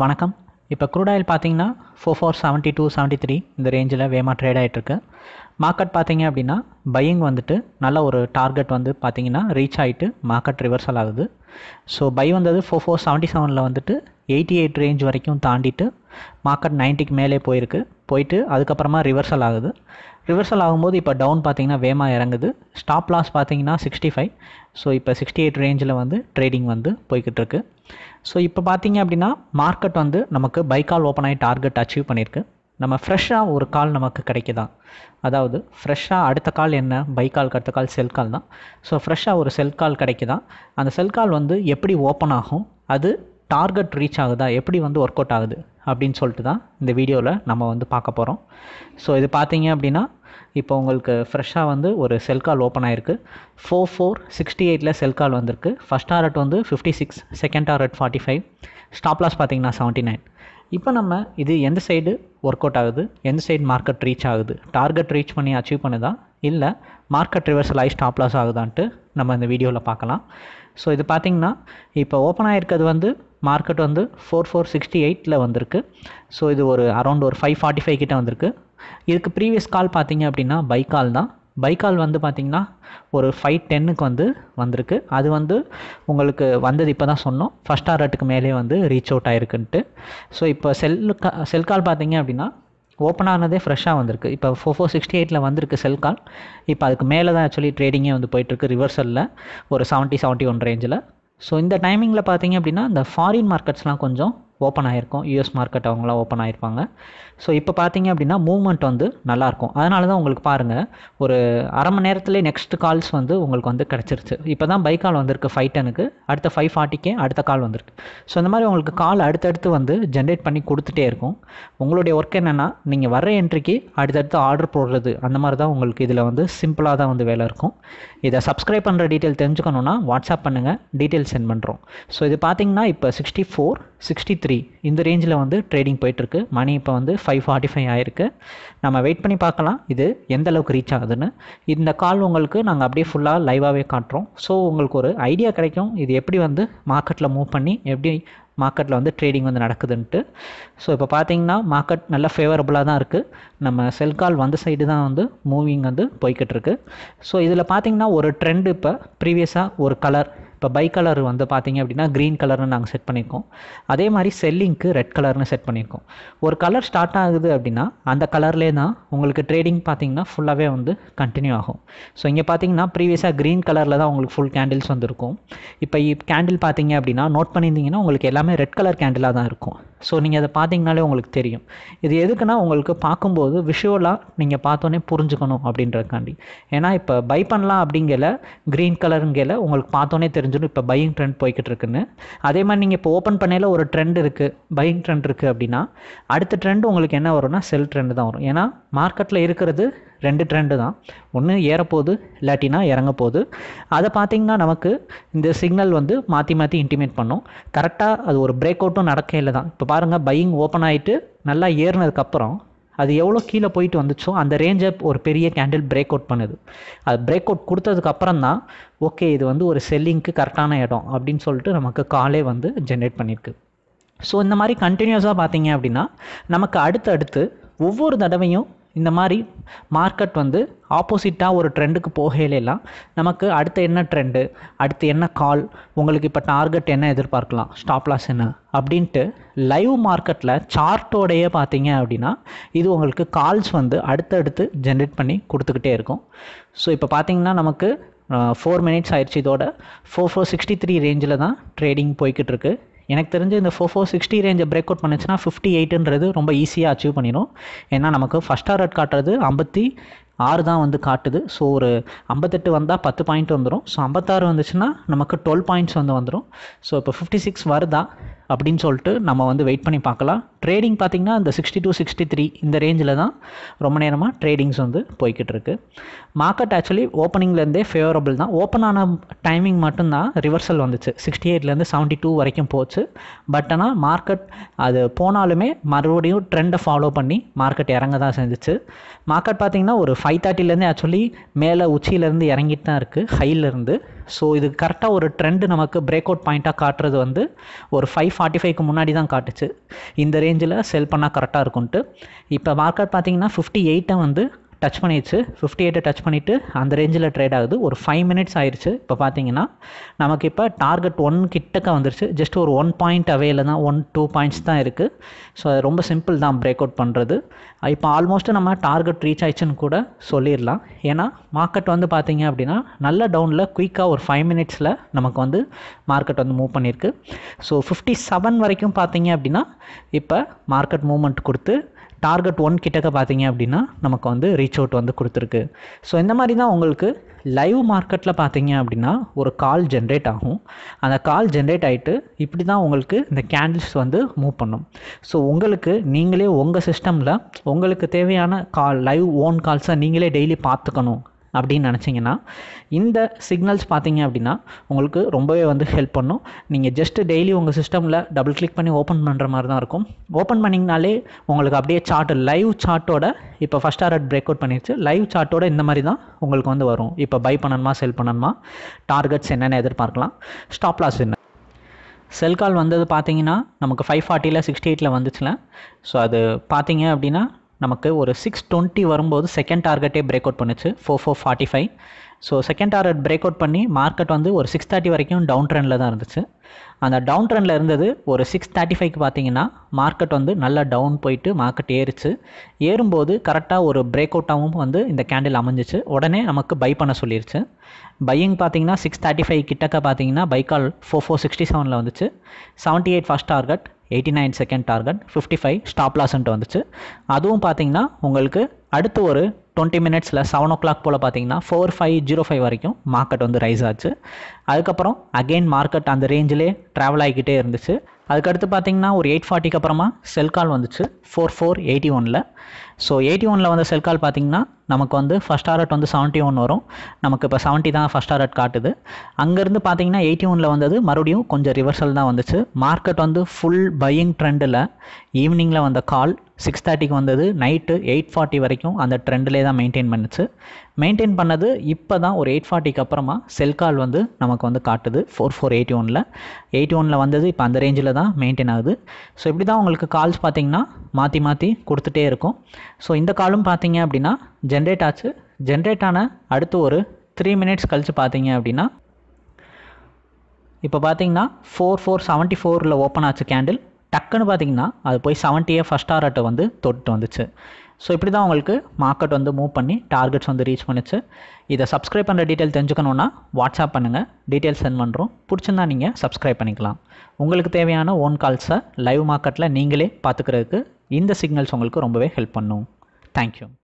வணக்கம் இப்போ crude oil பார்த்தீங்கன்னா four four seventy two seventy three இந்த ரேஞ்சில் வேமா ட்ரேட் ஆகிட்டுருக்கு மார்க்கெட் பார்த்தீங்க அப்படின்னா பையிங் வந்துட்டு நல்ல ஒரு டார்கெட் வந்து பார்த்தீங்கன்னா ரீச் ஆகிட்டு மார்க்கெட் ரிவர்சல் ஆகுது ஸோ பை வந்தது ஃபோர் ஃபோர் செவன்ட்டி செவனில் வந்துட்டு எயிட்டி எயிட் ரேஞ்ச் வரைக்கும் தாண்டிட்டு மார்க்கெட் நைன்ட்டிக்கு மேலே போயிருக்கு போயிட்டு அதுக்கப்புறமா ரிவர்சல் ஆகுது ரிவர்சல் ஆகும்போது இப்போ டவுன் பார்த்தீங்கன்னா வேமா இறங்குது ஸ்டாப் லாஸ் பார்த்தீங்கன்னா சிக்ஸ்டி ஃபைவ் ஸோ இப்போ சிக்ஸ்டி எயிட் ரேஞ்சில் வந்து ட்ரேடிங் வந்து போய்கிட்டு இருக்குது ஸோ இப்போ பார்த்தீங்க அப்படின்னா மார்க்கெட் வந்து நமக்கு பை கால் ஓப்பன் ஆகி டார்கெட் அச்சீவ் பண்ணியிருக்கு நம்ம ஃப்ரெஷ்ஷாக ஒரு கால் நமக்கு கிடைக்குதா அதாவது ஃப்ரெஷ்ஷாக அடுத்த கால் என்ன பை கால் அடுத்த கால் செல் கால் தான் ஸோ ஃப்ரெஷ்ஷாக ஒரு செல் கால் கிடைக்குதா அந்த செல் கால் வந்து எப்படி ஓப்பன் ஆகும் அது டார்கெட் ரீச் ஆகுதா எப்படி வந்து ஒர்க் அவுட் ஆகுது அப்படின்னு சொல்லிட்டு தான் இந்த வீடியோவில் நம்ம வந்து பார்க்க போகிறோம் ஸோ இது பார்த்தீங்க அப்படின்னா இப்போ உங்களுக்கு ஃப்ரெஷ்ஷாக வந்து ஒரு செல் கால் ஓப்பன் ஆயிருக்கு ஃபோர் ஃபோர் சிக்ஸ்டி எயிட்டில் செல் கால் வந்திருக்கு ஃபஸ்ட் டாரட் வந்து fifty six second target forty five stop loss பார்த்தீங்கன்னா செவன்ட்டி நைன் இப்போ நம்ம இது எந்த சைடு ஒர்க் அவுட் ஆகுது எந்த சைடு மார்க்கெட் ரீச் ஆகுது டார்கெட் ரீச் பண்ணி அச்சீவ் பண்ணுதா இல்லை மார்க்கெட் ரிவர்சல் ஆகி ஸ்டாப் லாஸ் ஆகுதான்ட்டு நம்ம இந்த வீடியோவில் பார்க்கலாம் ஸோ இது பார்த்திங்கன்னா இப்போ ஓப்பன் ஆகிருக்கிறது வந்து மார்க்கெட் வந்து ஃபோர் ஃபோர் சிக்ஸ்டி எயிட்டில் வந்திருக்கு ஸோ இது ஒரு அரௌண்ட் ஒரு ஃபைவ் ஃபார்ட்டி ஃபைவ் கிட்டே வந்திருக்கு இதுக்கு ப்ரீவியஸ் கால் பார்த்தீங்க அப்படின்னா பைக்கால் தான் பைக்கால் வந்து பார்த்திங்கன்னா ஒரு ஃபைவ் டென்னுக்கு வந்து வந்திருக்கு அது வந்து உங்களுக்கு வந்தது இப்போ தான் சொன்னோம் ஃபஸ்ட் ஆர்டருக்கு மேலே வந்து ரீச் அவுட் ஆகிருக்குன்ட்டு ஸோ இப்போ செல்லு செல் கால் பார்த்தீங்க அப்படின்னா ஓப்பன் ஆனதே ஃப்ரெஷ்ஷாக வந்திருக்கு இப்போ ஃபோர் ஃபோர் சிக்ஸ்டி எயிட்டில் வந்திருக்கு செல் கால் இப்போ அதுக்கு மேலே தான் ஆக்சுவலி ட்ரேடிங்கே வந்து போயிட்டுருக்கு ரிவர்சலில் ஒரு செவன்ட்டி செவன்ட்டி ஒன் ரேஞ்சில் ஸோ இந்த டைமிங்கில் பார்த்தீங்க அப்படின்னா இந்த ஃபாரின் மார்க்கெட்ஸ்லாம் கொஞ்சம் ஓப்பன் ஆகிருக்கும் யூஎஸ் மார்க்கெட் அவங்களாம் ஓப்பன் ஆகிருப்பாங்க ஸோ இப்போ பார்த்தீங்க அப்படின்னா மூவ்மெண்ட் வந்து நல்லாயிருக்கும் அதனால தான் உங்களுக்கு பாருங்கள் ஒரு அரை மணி நேரத்துலேயே நெக்ஸ்ட் கால்ஸ் வந்து உங்களுக்கு வந்து கிடச்சிருச்சு இப்போ தான் பைக் கால் வந்திருக்கு ஃபைவ் டெனுக்கு அடுத்த ஃபைவ் ஃபார்ட்டிக்கே அடுத்த கால் வந்திருக்கு ஸோ இந்த மாதிரி உங்களுக்கு கால் அடுத்தடுத்து வந்து ஜென்ரேட் பண்ணி கொடுத்துட்டே இருக்கும் உங்களுடைய ஒர்க் என்னென்னா நீங்கள் வர்ற என்ட்ரிக்கு அடுத்தடுத்து ஆர்டர் போடுறது அந்த மாதிரி தான் உங்களுக்கு இதில் வந்து சிம்பிளாக தான் வந்து வேலை இருக்கும் இதை சப்ஸ்கிரைப் பண்ணுற டீட்டெயில் தெரிஞ்சுக்கணுன்னா வாட்ஸ்அப் பண்ணுங்கள் டீட்டெயில் சென்ட் பண்ணுறோம் ஸோ இது பார்த்தீங்கன்னா இப்போ சிக்ஸ்டி ஃபோர் சிக்ஸ்டி த்ரீ இந்த ரேஞ்சில் வந்து ட்ரேடிங் போயிட்டுருக்கு மணி இப்போ வந்து ஃபைவ் ஃபார்ட்டி ஃபைவ் ஆயிருக்கு நம்ம வெயிட் பண்ணி பார்க்கலாம் இது எந்த அளவுக்கு ரீச் ஆகுதுன்னு இந்த கால் உங்களுக்கு நாங்கள் அப்படியே ஃபுல்லாக லைவாகவே காட்டுறோம் ஸோ உங்களுக்கு ஒரு ஐடியா கிடைக்கும் இது எப்படி வந்து மார்க்கெட்டில் மூவ் பண்ணி எப்படி மார்க்கெட்டில் வந்து ட்ரேடிங் வந்து நடக்குதுன்ட்டு ஸோ இப்போ பார்த்தீங்கன்னா மார்க்கெட் நல்லா ஃபேவரபுளாக தான் இருக்குது நம்ம செல் கால் வந்த சைடு தான் வந்து மூவிங் வந்து போய்கிட்டு இருக்கு ஸோ இதில் பார்த்தீங்கன்னா ஒரு ட்ரெண்டு இப்போ ப்ரீவியஸாக ஒரு கலர் இப்போ பை கலர் வந்து பார்த்திங்க அப்படின்னா க்ரீன் கலர்னு நாங்கள் செட் பண்ணியிருக்கோம் அதே மாதிரி செல்லிங்க்கு ரெட் கலர்னு செட் பண்ணியிருக்கோம் ஒரு கலர் ஸ்டார்ட் ஆகுது அப்படின்னா அந்த கலர்லே தான் உங்களுக்கு ட்ரேடிங் பார்த்திங்கன்னா ஃபுல்லாகவே வந்து கண்டினியூ ஆகும் ஸோ இங்கே பார்த்தீங்கன்னா ப்ரீவியஸாக க்ரீன் கலரில் தான் உங்களுக்கு ஃபுல் கேண்டில்ஸ் வந்திருக்கும் இப்போ கேண்டில் பார்த்தீங்க அப்படின்னா நோட் பண்ணியிருந்தீங்கன்னா உங்களுக்கு எல்லாமே ரெட் கலர் கேண்டிலாக தான் இருக்கும் ஸோ நீங்கள் அதை பார்த்தீங்கனாலே உங்களுக்கு தெரியும் இது எதுக்குன்னா உங்களுக்கு பார்க்கும்போது விஷுவலாக நீங்கள் பார்த்தோன்னே புரிஞ்சுக்கணும் அப்படின்றதுக்காண்டி ஏன்னா இப்போ பை பண்ணலாம் அப்படிங்கல க்ரீன் கலருங்கல உங்களுக்கு பார்த்தோன்னே தெரிஞ்சிடும் இப்போ பையிங் ட்ரெண்ட் போய்கிட்டு இருக்குன்னு அதே மாதிரி நீங்கள் இப்போ ஓப்பன் பண்ணையில் ஒரு ட்ரெண்ட் இருக்குது பையிங் ட்ரெண்ட் இருக்குது அப்படின்னா அடுத்த ட்ரெண்ட் உங்களுக்கு என்ன வரும்னா செல் ட்ரெண்டு தான் வரும் ஏன்னா மார்க்கெட்டில் இருக்கிறது ரெண்டு ட்ரெண்டு தான் ஒன்று ஏறப்போகுது இல்லாட்டினா இறங்க போகுது அதை பார்த்திங்கன்னா நமக்கு இந்த சிக்னல் வந்து மாற்றி மாற்றி இன்டிமேட் பண்ணும் கரெக்டாக அது ஒரு பிரேக் அவுட்டும் இல்லை தான் இப்போ பாருங்கள் பையிங் ஓப்பன் ஆகிட்டு நல்லா ஏறினதுக்கப்புறம் அது எவ்வளோ கீழே போயிட்டு வந்துச்சோ அந்த ரேஞ்சை ஒரு பெரிய கேண்டில் பிரேக் அவுட் பண்ணுது அது பிரேக் அவுட் கொடுத்ததுக்கப்புறம் தான் ஓகே இது வந்து ஒரு செல்லிங்க்கு கரெக்டான இடம் அப்படின்னு சொல்லிட்டு நமக்கு காலே வந்து ஜென்ரேட் பண்ணியிருக்கு ஸோ இந்த மாதிரி கண்டினியூஸாக பார்த்தீங்க அப்படின்னா நமக்கு அடுத்தடுத்து ஒவ்வொரு தடவையும் இந்த மாதிரி மார்க்கெட் வந்து ஆப்போசிட்டாக ஒரு ட்ரெண்டுக்கு போகையிலெல்லாம் நமக்கு அடுத்து என்ன ட்ரெண்டு அடுத்து என்ன கால் உங்களுக்கு இப்போ டார்கெட் என்ன எதிர்பார்க்கலாம் ஸ்டாப்லாஸ் என்ன அப்படின்ட்டு லைவ் மார்க்கெட்டில் சார்ட்டோடையே பார்த்தீங்க அப்படின்னா இது உங்களுக்கு கால்ஸ் வந்து அடுத்தடுத்து ஜென்ரேட் பண்ணி கொடுத்துக்கிட்டே இருக்கும் ஸோ இப்போ பார்த்தீங்கன்னா நமக்கு ஃபோர் மினிட்ஸ் ஆயிடுச்சு இதோட ஃபோர் ஃபோர் சிக்ஸ்டி த்ரீ ரேஞ்சில் தான் ட்ரேடிங் போய்கிட்டு எனக்கு தெரிஞ்சு இந்த ஃபோர் ஃபோர் சிக்ஸ்டி ரேஞ்சை பிரேக் அவுட் பண்ணுச்சுன்னா ஃபிஃப்டி எயிட்டுன்றது ரொம்ப ஈஸியாக அச்சீவ் பண்ணிடும் ஏன்னா நமக்கு ஃபஸ்ட் டார்கெட் காட்டுறது ஐம்பத்தி ஆறு தான் வந்து காட்டுது ஸோ ஒரு ஐம்பத்தெட்டு வந்தால் பத்து பாயிண்ட் வந்துடும் ஸோ ஐம்பத்தாறு வந்துச்சுன்னா நமக்கு டுவெல் பாயிண்ட்ஸ் வந்து வந்துடும் ஸோ இப்போ ஃபிஃப்டி சிக்ஸ் வருதா அப்படின்னு சொல்லிட்டு நம்ம வந்து வெயிட் பண்ணி பார்க்கலாம் ட்ரேடிங் பார்த்திங்கன்னா இந்த சிக்ஸ்டி டூ சிக்ஸ்டி த்ரீ இந்த ரேஞ்சில் தான் ரொம்ப நேரமாக ட்ரேடிங்ஸ் வந்து போய்கிட்டு இருக்கு மார்க்கெட் ஆக்சுவலி ஓப்பனிங்லேருந்தே ஃபேவரபிள் தான் ஓப்பன் ஆன டைமிங் மட்டும்தான் ரிவர்சல் வந்துச்சு சிக்ஸ்டி எயிட்லேருந்து செவன்ட்டி டூ வரைக்கும் போச்சு பட் ஆனால் மார்க்கெட் அது போனாலுமே மறுபடியும் ட்ரெண்டை ஃபாலோ பண்ணி மார்க்கெட் இறங்க தான் செஞ்சிச்சு மார்க்கெட் பார்த்திங்கன்னா ஒரு ஃபைவ் தேர்ட்டிலேருந்து ஆக்சுவலி மேலே உச்சியிலேருந்து இறங்கிட்டு தான் இருக்குது ஹையிலேருந்து ஸோ இது கரெக்டாக ஒரு ட்ரெண்டு நமக்கு பிரேக் அவுட் பாயிண்ட்டாக காட்டுறது வந்து ஒரு ஃபைவ் ஃபார்ட்டி ஃபைவ்க்கு முன்னாடி தான் காட்டுச்சு இந்த ரேஞ்சில் செல் பண்ணால் கரெக்டாக இருக்கும்ட்டு இப்போ மார்க்கெட் பார்த்தீங்கன்னா ஃபிஃப்டி எயிட்டை வந்து டச் பண்ணிடுச்சு ஃபிஃப்டி எயிட்டை டச் பண்ணிவிட்டு அந்த ரேஞ்சில் ட்ரேட் ஆகுது ஒரு ஃபைவ் மினிட்ஸ் ஆயிடுச்சு இப்போ பார்த்தீங்கன்னா நமக்கு இப்போ டார்கெட் ஒன் கிட்டக்க வந்துருச்சு ஜஸ்ட் ஒரு ஒன் பாயிண்ட் அவேல தான் ஒன் டூ பாயிண்ட்ஸ் தான் இருக்குது ஸோ ரொம்ப சிம்பிள் தான் பிரேக் அவுட் பண்ணுறது இப்போ ஆல்மோஸ்ட் நம்ம டார்கெட் ரீச் ஆயிடுச்சுன்னு கூட சொல்லிடலாம் ஏன்னா மார்க்கெட் வந்து பார்த்தீங்க அப்படின்னா நல்ல டவுனில் குயிக்காக ஒரு ஃபைவ் மினிட்ஸில் நமக்கு வந்து மார்க்கெட் வந்து மூவ் பண்ணியிருக்கு ஸோ ஃபிஃப்டி செவன் வரைக்கும் பார்த்தீங்க அப்படின்னா இப்போ மார்க்கெட் மூவ்மெண்ட் கொடுத்து டார்கெட் ஒன் கிட்டக்க பார்த்தீங்க அப்படின்னா நமக்கு வந்து ரீச் அவுட் வந்து கொடுத்துருக்கு ஸோ இந்த மாதிரி தான் உங்களுக்கு லைவ் மார்க்கெட்டில் பார்த்தீங்க அப்படின்னா ஒரு கால் ஜென்ரேட் ஆகும் அந்த கால் ஜென்ரேட் ஆகிட்டு இப்படி தான் உங்களுக்கு இந்த கேண்டில்ஸ் வந்து மூவ் பண்ணும் ஸோ உங்களுக்கு நீங்களே உங்கள் சிஸ்டமில் உங்களுக்கு தேவையான கால் லைவ் ஓன் கால்ஸை நீங்களே டெய்லி பார்த்துக்கணும் அப்படின்னு நினச்சிங்கன்னா இந்த சிக்னல்ஸ் பார்த்தீங்க அப்படின்னா உங்களுக்கு ரொம்பவே வந்து ஹெல்ப் பண்ணும் நீங்கள் ஜஸ்ட் டெய்லி உங்கள் சிஸ்டமில் டபுள் கிளிக் பண்ணி ஓப்பன் பண்ணுற மாதிரி தான் இருக்கும் ஓப்பன் பண்ணிங்கனாலே உங்களுக்கு அப்படியே சார்ட் லைவ் சார்ட்டோட இப்போ ஃபஸ்ட் ஆர்ட் பிரேக் அவுட் பண்ணிடுச்சு லைவ் சார்ட்டோட இந்த மாதிரி தான் உங்களுக்கு வந்து வரும் இப்போ பை பண்ணணுமா செல் பண்ணணுமா டார்கெட்ஸ் என்னென்னு எதிர்பார்க்கலாம் ஸ்டாப் லாஸ் என்ன செல் கால் வந்தது பார்த்தீங்கன்னா நமக்கு ஃபைவ் ஃபார்ட்டியில் சிக்ஸ்டி எயிட்டில் வந்துச்சுல ஸோ அது பார்த்தீங்க அப்படின்னா நமக்கு ஒரு சிக்ஸ் டுவெண்ட்டி வரும்போது செகண்ட் டார்கெட்டே பிரேக் அவுட் பண்ணுச்சு four four forty five so second target break out பண்ணி மார்க்கெட் வந்து ஒரு சிக்ஸ் தேர்ட்டி வரைக்கும் டவுன் ட்ரெண்டில் தான் இருந்துச்சு அந்த டவுன் ட்ரெண்டில் இருந்தது ஒரு சிக்ஸ் தேர்ட்டி ஃபைவ்க்கு பார்த்தீங்கன்னா மார்க்கெட் வந்து நல்லா டவுன் போயிட்டு மார்க்கெட் ஏறிச்சு ஏறும்போது கரெக்டாக ஒரு பிரேக் அவுட்டாகவும் வந்து இந்த கேண்டில் அமைஞ்சிச்சு உடனே நமக்கு பை பண்ண சொல்லிருச்சு பையிங் பார்த்தீங்கன்னா சிக்ஸ் தேர்ட்டி ஃபைவ் கிட்டக்க பார்த்தீங்கன்னா பைக்கால் ஃபோர் ஃபோர் சிக்ஸ்டி செவனில் வந்துச்சு seventy eight first target eighty nine second target fifty five stop லாஸ்ன்ட்டு வந்துச்சு அதுவும் பார்த்தீங்கன்னா உங்களுக்கு அடுத்து ஒரு டுவெண்ட்டி மினிட்ஸில் செவன் ஓ கிளாக் போல் பார்த்தீங்கன்னா ஃபோர் ஃபைவ் ஜீரோ ஃபைவ் வரைக்கும் மார்க்கெட் வந்து ரைஸ் ஆச்சு அதுக்கப்புறம் அகெயின் மார்க்கெட் அந்த ரேஞ்சிலே ட்ராவல் ஆகிக்கிட்டே இருந்துச்சு அதுக்கடுத்து பார்த்தீங்கன்னா ஒரு எயிட் ஃபார்ட்டிக்கு அப்புறமா செல் கால் வந்துச்சு ஃபோர் ஃபோர் எயிட்டி ஒனில் ஸோ எயிட்டி ஒனில் வந்த செல் கால் பார்த்தீங்கன்னா நமக்கு வந்து ஃபஸ்ட் டாரட் வந்து செவன்ட்டி ஒன் வரும் நமக்கு இப்போ செவன்ட்டி தான் ஃபஸ்ட் டாரட் காட்டுது அங்கேருந்து பார்த்தீங்கன்னா எயிட்டி ஒனில் வந்தது மறுபடியும் கொஞ்சம் ரிவர்சல் தான் வந்துச்சு மார்க்கெட் வந்து ஃபுல் பையிங் ட்ரெண்டில் ஈவினிங்கில் வந்த கால் சிக்ஸ் தேர்ட்டிக்கு வந்தது நைட்டு எயிட் ஃபார்ட்டி வரைக்கும் அந்த ட்ரெண்டிலே தான் மெயின்டைன் பண்ணுச்சு மெயின்டைன் பண்ணது இப்போ தான் ஒரு எயிட் ஃபார்ட்டிக்கு அப்புறமா செல் கால் வந்து நமக்கு வந்து காட்டுது ஃபோர் ஃபோர் எயிட்டி ஒனில் எயிட்டி ஒனில் வந்தது இப்போ அந்த ரேஞ்சில் தான் மெயின்டைன் ஆகுது ஸோ இப்படி தான் உங்களுக்கு கால்ஸ் பார்த்திங்கன்னா மாற்றி மாற்றி கொடுத்துட்டே இருக்கும் ஸோ இந்த காலும் பார்த்தீங்க அப்படின்னா ஜென்ரேட் ஆச்சு ஜென்ரேட் ஆன அடுத்து ஒரு த்ரீ மினிட்ஸ் கழித்து பார்த்தீங்க அப்படின்னா இப்போ பார்த்தீங்கன்னா ஃபோர் ஃபோர் செவன்ட்டி ஃபோரில் ஓப்பன் ஆச்சு கேண்டில் டக்குன்னு பார்த்தீங்கன்னா அது போய் செவன்ட்டியே ஃபஸ்ட் டாரட்டை வந்து தொட்டு வந்துச்சு ஸோ இப்படி தான் உங்களுக்கு மார்க்கெட் வந்து மூவ் பண்ணி டார்கெட்ஸ் வந்து ரீச் பண்ணிச்சு இதை சப்ஸ்கிரைப் பண்ணுற டீட்டெயில் தெரிஞ்சுக்கணுன்னா வாட்ஸ்அப் பண்ணுங்கள் டீட்டெயில் சென்ட் பண்ணுறோம் பிடிச்சிருந்தா நீங்கள் சப்ஸ்கிரைப் பண்ணிக்கலாம் உங்களுக்கு தேவையான ஓன் கால்ஸை லைவ் மார்க்கெட்டில் நீங்களே பார்த்துக்கிறதுக்கு இந்த சிக்னல்ஸ் உங்களுக்கு ரொம்பவே ஹெல்ப் பண்ணும் தேங்க்யூ